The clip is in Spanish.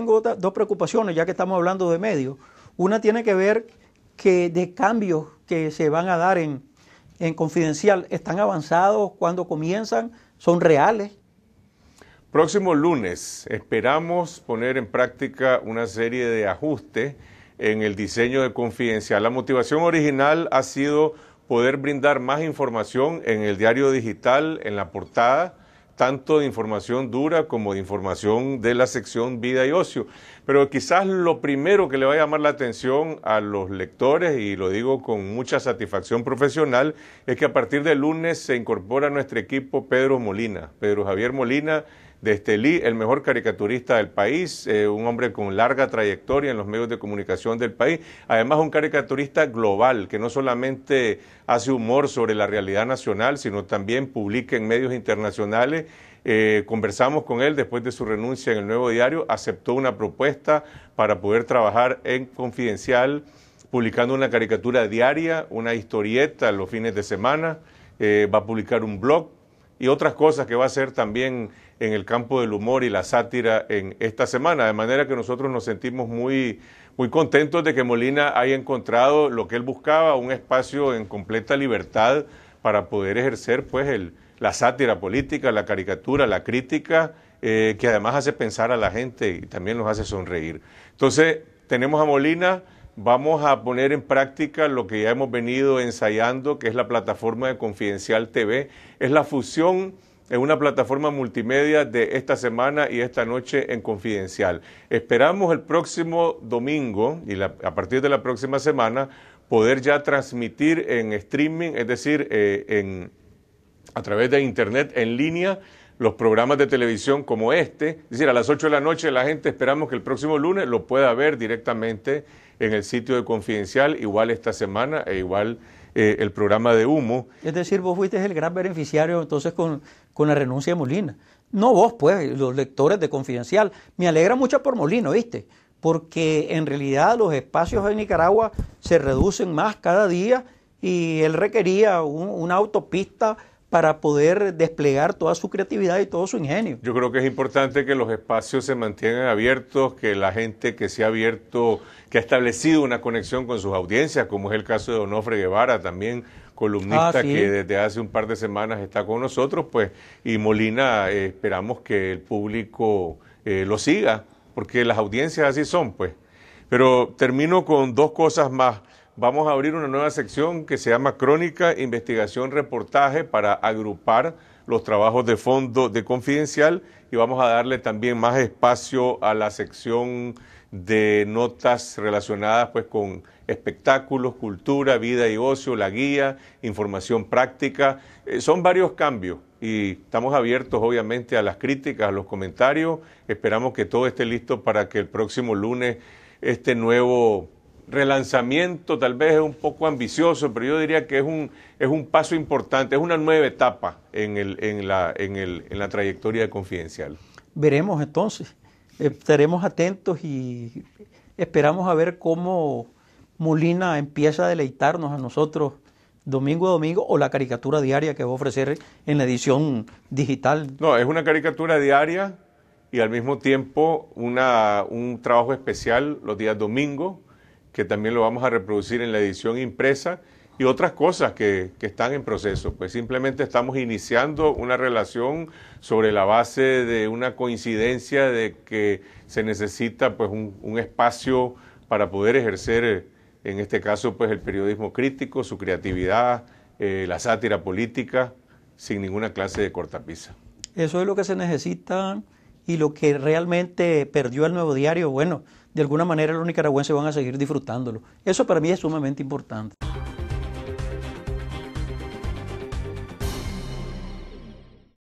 tengo dos preocupaciones, ya que estamos hablando de medios. Una tiene que ver que de cambios que se van a dar en, Confidencial, ¿están avanzados? cuando comienzan? ¿Son reales? Próximo lunes esperamos poner en práctica una serie de ajustes en el diseño de Confidencial. La motivación original ha sido poder brindar más información en el diario digital, en la portada, tanto de información dura como de información de la sección vida y ocio. Pero quizás lo primero que le va a llamar la atención a los lectores, y lo digo con mucha satisfacción profesional, es que a partir del lunes se incorpora a nuestro equipo Pedro Molina, Pedro Javier Molina de Estelí, el mejor caricaturista del país, eh, un hombre con larga trayectoria en los medios de comunicación del país, además un caricaturista global que no solamente hace humor sobre la realidad nacional, sino también publica en medios internacionales. Eh, conversamos con él después de su renuncia en el nuevo diario, aceptó una propuesta para poder trabajar en Confidencial, publicando una caricatura diaria, una historieta los fines de semana, eh, va a publicar un blog y otras cosas que va a hacer también en el campo del humor y la sátira en esta semana. De manera que nosotros nos sentimos muy, contentos de que Molina haya encontrado lo que él buscaba, un espacio en completa libertad para poder ejercer pues el, la sátira política, la caricatura, la crítica, eh, que además hace pensar a la gente y también nos hace sonreír. Entonces, tenemos a Molina vamos a poner en práctica lo que ya hemos venido ensayando, que es la plataforma de Confidencial TV. Es la fusión en una plataforma multimedia de esta semana y esta noche en Confidencial. Esperamos el próximo domingo y a partir de la próxima semana poder ya transmitir en streaming, es decir, eh, en, a través de Internet en línea los programas de televisión como este. Es decir, a las 8 de la noche la gente esperamos que el próximo lunes lo pueda ver directamente en el sitio de Confidencial, igual esta semana e igual eh, el programa de Humo. Es decir, vos fuiste el gran beneficiario entonces con, con la renuncia de Molina. No vos, pues, los lectores de Confidencial. Me alegra mucho por Molina, ¿viste? Porque en realidad los espacios en Nicaragua se reducen más cada día y él requería una autopista para poder desplegar toda su creatividad y todo su ingenio. Yo creo que es importante que los espacios se mantengan abiertos, que la gente que se ha abierto, que ha establecido una conexión con sus audiencias, como es el caso de Onofre Guevara, también columnista ah, que desde hace un par de semanas está con nosotros, pues, y Molina, eh, esperamos que el público eh, lo siga, porque las audiencias así son, pues. Pero termino con dos cosas más vamos a abrir una nueva sección que se llama Crónica, Investigación, Reportaje para agrupar los trabajos de fondo de confidencial y vamos a darle también más espacio a la sección de notas relacionadas pues con espectáculos, cultura, vida y ocio, la guía, información práctica. Eh, son varios cambios y estamos abiertos obviamente a las críticas, a los comentarios. Esperamos que todo esté listo para que el próximo lunes este nuevo relanzamiento tal vez es un poco ambicioso, pero yo diría que es un, es un paso importante, es una nueva etapa en, el, en, la, en, el, en la trayectoria de Confidencial. Veremos entonces, estaremos atentos y esperamos a ver cómo Molina empieza a deleitarnos a nosotros domingo a domingo o la caricatura diaria que va a ofrecer en la edición digital. No, es una caricatura diaria y al mismo tiempo una, un trabajo especial los días domingo que también lo vamos a reproducir en la edición impresa y otras cosas que, están en proceso. Pues simplemente estamos iniciando una relación sobre la base de una coincidencia de que se necesita pues un, espacio para poder ejercer, en este caso, pues el periodismo crítico, su creatividad, eh, la sátira política, sin ninguna clase de cortapisa. Eso es lo que se necesita y lo que realmente perdió el nuevo diario, bueno, de alguna manera los nicaragüenses van a seguir disfrutándolo. Eso para mí es sumamente importante.